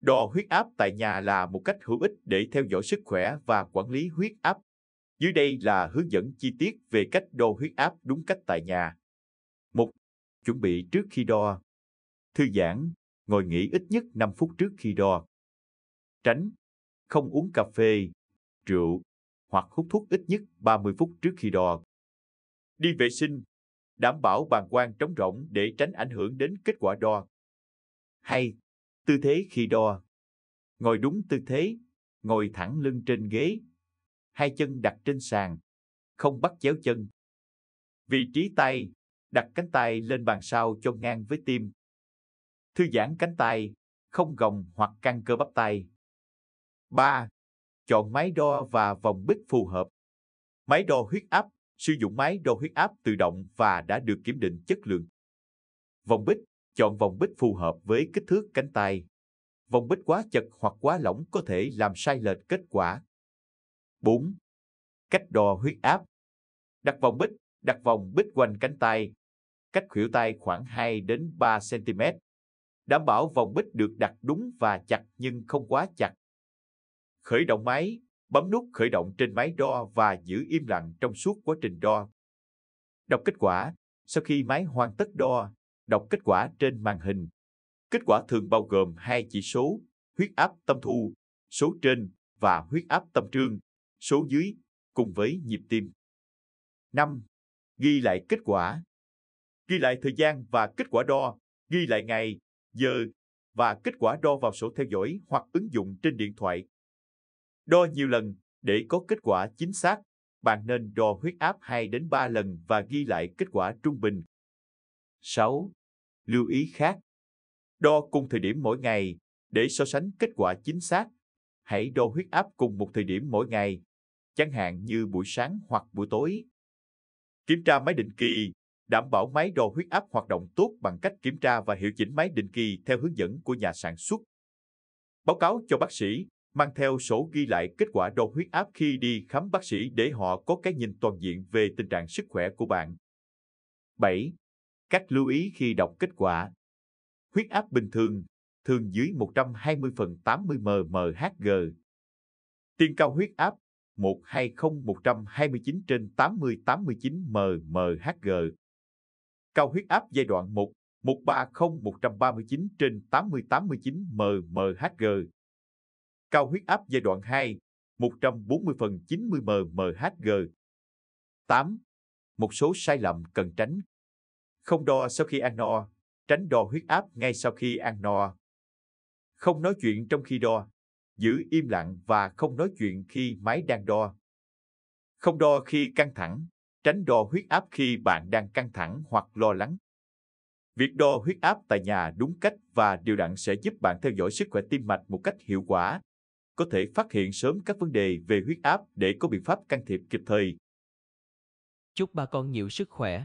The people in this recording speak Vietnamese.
Đo huyết áp tại nhà là một cách hữu ích để theo dõi sức khỏe và quản lý huyết áp. Dưới đây là hướng dẫn chi tiết về cách đo huyết áp đúng cách tại nhà. 1. Chuẩn bị trước khi đo. Thư giãn, ngồi nghỉ ít nhất 5 phút trước khi đo. Tránh không uống cà phê, rượu hoặc hút thuốc ít nhất 30 phút trước khi đo. Đi vệ sinh, đảm bảo bàn quang trống rỗng để tránh ảnh hưởng đến kết quả đo. Hay Tư thế khi đo. Ngồi đúng tư thế, ngồi thẳng lưng trên ghế, hai chân đặt trên sàn, không bắt chéo chân. Vị trí tay, đặt cánh tay lên bàn sau cho ngang với tim. Thư giãn cánh tay, không gồng hoặc căng cơ bắp tay. ba Chọn máy đo và vòng bích phù hợp. Máy đo huyết áp, sử dụng máy đo huyết áp tự động và đã được kiểm định chất lượng. Vòng bích chọn vòng bích phù hợp với kích thước cánh tay. Vòng bích quá chật hoặc quá lỏng có thể làm sai lệch kết quả. 4. Cách đo huyết áp Đặt vòng bích, đặt vòng bích quanh cánh tay, cách khuỷu tay khoảng 2 đến 3 cm. Đảm bảo vòng bích được đặt đúng và chặt nhưng không quá chặt. Khởi động máy, bấm nút khởi động trên máy đo và giữ im lặng trong suốt quá trình đo. Đọc kết quả, sau khi máy hoàn tất đo, đọc kết quả trên màn hình. Kết quả thường bao gồm hai chỉ số, huyết áp tâm thu, số trên và huyết áp tâm trương, số dưới, cùng với nhịp tim. 5. Ghi lại kết quả. Ghi lại thời gian và kết quả đo, ghi lại ngày, giờ và kết quả đo vào sổ theo dõi hoặc ứng dụng trên điện thoại. Đo nhiều lần để có kết quả chính xác, bạn nên đo huyết áp 2 đến 3 lần và ghi lại kết quả trung bình. 6 lưu ý khác. Đo cùng thời điểm mỗi ngày để so sánh kết quả chính xác. Hãy đo huyết áp cùng một thời điểm mỗi ngày, chẳng hạn như buổi sáng hoặc buổi tối. Kiểm tra máy định kỳ, đảm bảo máy đo huyết áp hoạt động tốt bằng cách kiểm tra và hiệu chỉnh máy định kỳ theo hướng dẫn của nhà sản xuất. Báo cáo cho bác sĩ, mang theo sổ ghi lại kết quả đo huyết áp khi đi khám bác sĩ để họ có cái nhìn toàn diện về tình trạng sức khỏe của bạn. 7. Cách lưu ý khi đọc kết quả. Huyết áp bình thường, thường dưới 120 phần 80 mmHg. Tiền cao huyết áp 120129 trên 80 89 mmHg. Cao huyết áp giai đoạn 1 130139 trên 80 89 mmHg. Cao huyết áp giai đoạn 2 140 phần 90 mmHg. 8. Một số sai lầm cần tránh không đo sau khi ăn no, tránh đo huyết áp ngay sau khi ăn no. Không nói chuyện trong khi đo, giữ im lặng và không nói chuyện khi máy đang đo. Không đo khi căng thẳng, tránh đo huyết áp khi bạn đang căng thẳng hoặc lo lắng. Việc đo huyết áp tại nhà đúng cách và điều đặn sẽ giúp bạn theo dõi sức khỏe tim mạch một cách hiệu quả, có thể phát hiện sớm các vấn đề về huyết áp để có biện pháp can thiệp kịp thời. Chúc bà con nhiều sức khỏe.